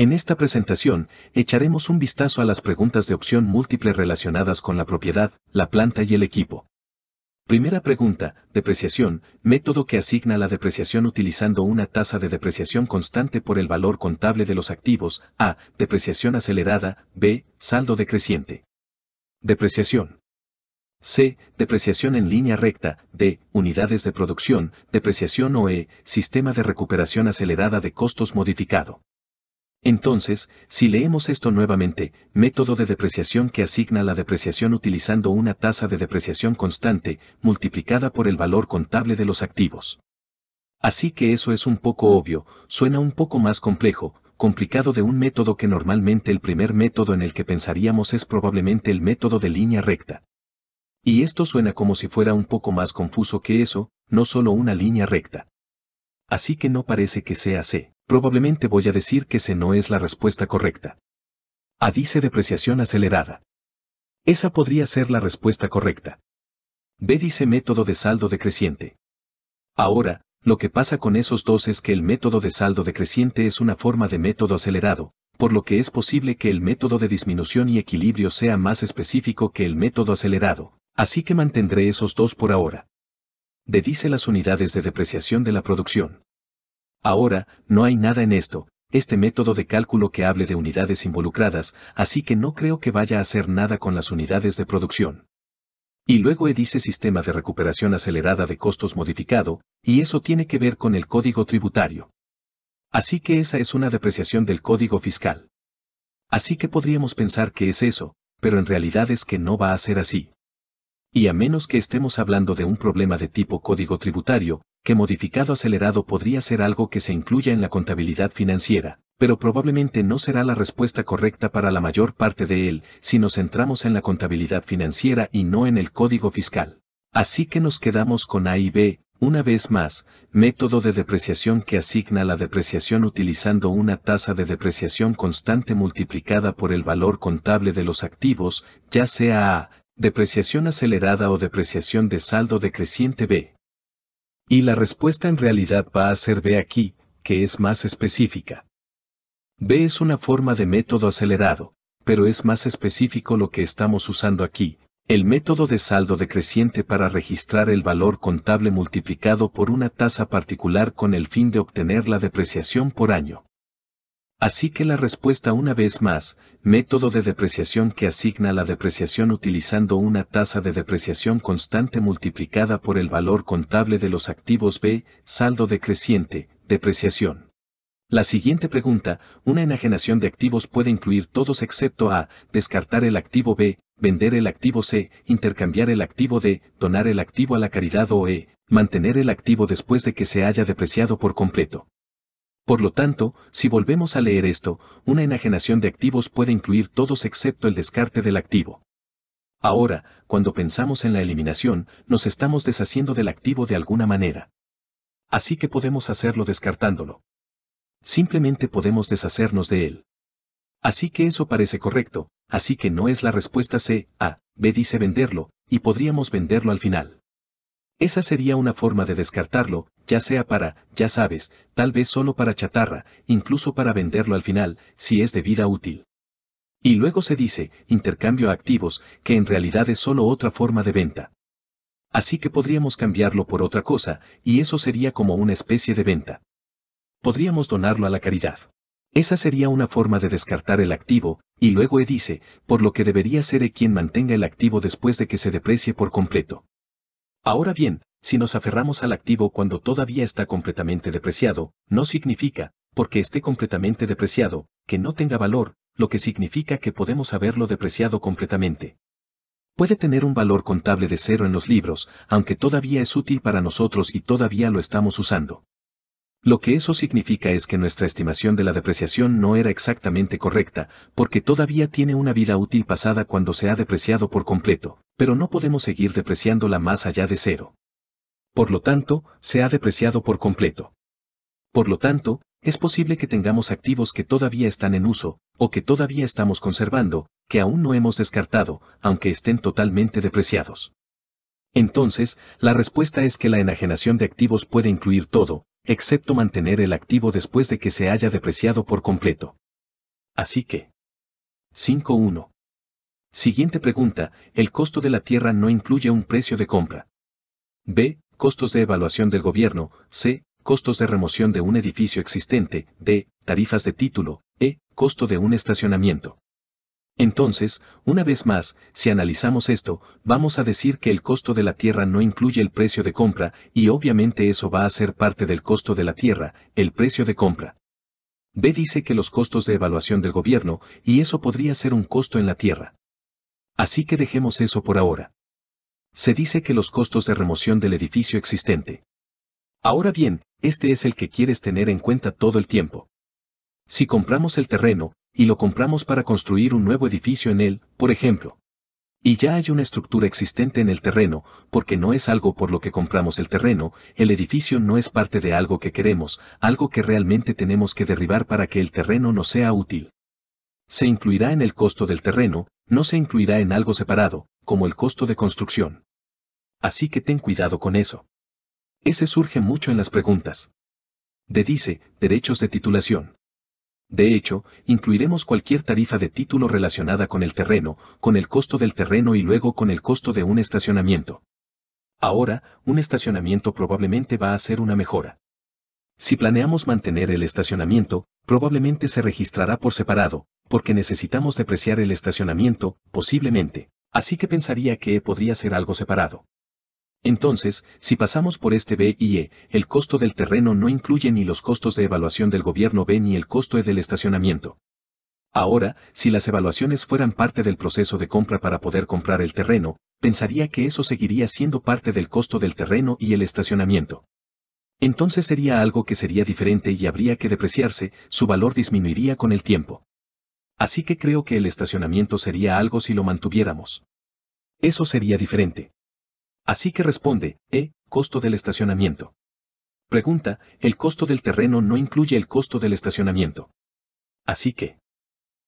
En esta presentación, echaremos un vistazo a las preguntas de opción múltiple relacionadas con la propiedad, la planta y el equipo. Primera pregunta, depreciación, método que asigna la depreciación utilizando una tasa de depreciación constante por el valor contable de los activos, A, depreciación acelerada, B, saldo decreciente. Depreciación. C, depreciación en línea recta, D, unidades de producción, depreciación o E, sistema de recuperación acelerada de costos modificado. Entonces, si leemos esto nuevamente, método de depreciación que asigna la depreciación utilizando una tasa de depreciación constante, multiplicada por el valor contable de los activos. Así que eso es un poco obvio, suena un poco más complejo, complicado de un método que normalmente el primer método en el que pensaríamos es probablemente el método de línea recta. Y esto suena como si fuera un poco más confuso que eso, no solo una línea recta así que no parece que sea C. Probablemente voy a decir que C no es la respuesta correcta. A dice depreciación acelerada. Esa podría ser la respuesta correcta. B dice método de saldo decreciente. Ahora, lo que pasa con esos dos es que el método de saldo decreciente es una forma de método acelerado, por lo que es posible que el método de disminución y equilibrio sea más específico que el método acelerado, así que mantendré esos dos por ahora de dice las unidades de depreciación de la producción. Ahora, no hay nada en esto, este método de cálculo que hable de unidades involucradas, así que no creo que vaya a hacer nada con las unidades de producción. Y luego dice Sistema de Recuperación Acelerada de Costos Modificado, y eso tiene que ver con el código tributario. Así que esa es una depreciación del código fiscal. Así que podríamos pensar que es eso, pero en realidad es que no va a ser así. Y a menos que estemos hablando de un problema de tipo código tributario, que modificado acelerado podría ser algo que se incluya en la contabilidad financiera, pero probablemente no será la respuesta correcta para la mayor parte de él si nos centramos en la contabilidad financiera y no en el código fiscal. Así que nos quedamos con A y B, una vez más, método de depreciación que asigna la depreciación utilizando una tasa de depreciación constante multiplicada por el valor contable de los activos, ya sea A, depreciación acelerada o depreciación de saldo decreciente B. Y la respuesta en realidad va a ser B aquí, que es más específica. B es una forma de método acelerado, pero es más específico lo que estamos usando aquí, el método de saldo decreciente para registrar el valor contable multiplicado por una tasa particular con el fin de obtener la depreciación por año. Así que la respuesta una vez más, método de depreciación que asigna la depreciación utilizando una tasa de depreciación constante multiplicada por el valor contable de los activos B, saldo decreciente, depreciación. La siguiente pregunta, una enajenación de activos puede incluir todos excepto A, descartar el activo B, vender el activo C, intercambiar el activo D, donar el activo a la caridad o E, mantener el activo después de que se haya depreciado por completo. Por lo tanto, si volvemos a leer esto, una enajenación de activos puede incluir todos excepto el descarte del activo. Ahora, cuando pensamos en la eliminación, nos estamos deshaciendo del activo de alguna manera. Así que podemos hacerlo descartándolo. Simplemente podemos deshacernos de él. Así que eso parece correcto, así que no es la respuesta C, A, B dice venderlo, y podríamos venderlo al final. Esa sería una forma de descartarlo, ya sea para, ya sabes, tal vez solo para chatarra, incluso para venderlo al final, si es de vida útil. Y luego se dice, intercambio activos, que en realidad es solo otra forma de venta. Así que podríamos cambiarlo por otra cosa, y eso sería como una especie de venta. Podríamos donarlo a la caridad. Esa sería una forma de descartar el activo, y luego E dice, por lo que debería ser E quien mantenga el activo después de que se deprecie por completo. Ahora bien, si nos aferramos al activo cuando todavía está completamente depreciado, no significa, porque esté completamente depreciado, que no tenga valor, lo que significa que podemos haberlo depreciado completamente. Puede tener un valor contable de cero en los libros, aunque todavía es útil para nosotros y todavía lo estamos usando. Lo que eso significa es que nuestra estimación de la depreciación no era exactamente correcta, porque todavía tiene una vida útil pasada cuando se ha depreciado por completo, pero no podemos seguir depreciándola más allá de cero. Por lo tanto, se ha depreciado por completo. Por lo tanto, es posible que tengamos activos que todavía están en uso, o que todavía estamos conservando, que aún no hemos descartado, aunque estén totalmente depreciados. Entonces, la respuesta es que la enajenación de activos puede incluir todo, excepto mantener el activo después de que se haya depreciado por completo. Así que. 5.1. Siguiente pregunta, el costo de la tierra no incluye un precio de compra. B. Costos de evaluación del gobierno. C. Costos de remoción de un edificio existente. D. Tarifas de título. E. Costo de un estacionamiento. Entonces, una vez más, si analizamos esto, vamos a decir que el costo de la tierra no incluye el precio de compra, y obviamente eso va a ser parte del costo de la tierra, el precio de compra. B dice que los costos de evaluación del gobierno, y eso podría ser un costo en la tierra. Así que dejemos eso por ahora. Se dice que los costos de remoción del edificio existente. Ahora bien, este es el que quieres tener en cuenta todo el tiempo. Si compramos el terreno, y lo compramos para construir un nuevo edificio en él, por ejemplo, y ya hay una estructura existente en el terreno, porque no es algo por lo que compramos el terreno, el edificio no es parte de algo que queremos, algo que realmente tenemos que derribar para que el terreno nos sea útil. Se incluirá en el costo del terreno, no se incluirá en algo separado, como el costo de construcción. Así que ten cuidado con eso. Ese surge mucho en las preguntas. De dice, derechos de titulación. De hecho, incluiremos cualquier tarifa de título relacionada con el terreno, con el costo del terreno y luego con el costo de un estacionamiento. Ahora, un estacionamiento probablemente va a ser una mejora. Si planeamos mantener el estacionamiento, probablemente se registrará por separado, porque necesitamos depreciar el estacionamiento, posiblemente. Así que pensaría que podría ser algo separado. Entonces, si pasamos por este B y E, el costo del terreno no incluye ni los costos de evaluación del gobierno B ni el costo E del estacionamiento. Ahora, si las evaluaciones fueran parte del proceso de compra para poder comprar el terreno, pensaría que eso seguiría siendo parte del costo del terreno y el estacionamiento. Entonces sería algo que sería diferente y habría que depreciarse, su valor disminuiría con el tiempo. Así que creo que el estacionamiento sería algo si lo mantuviéramos. Eso sería diferente. Así que responde, E, costo del estacionamiento. Pregunta, el costo del terreno no incluye el costo del estacionamiento. Así que,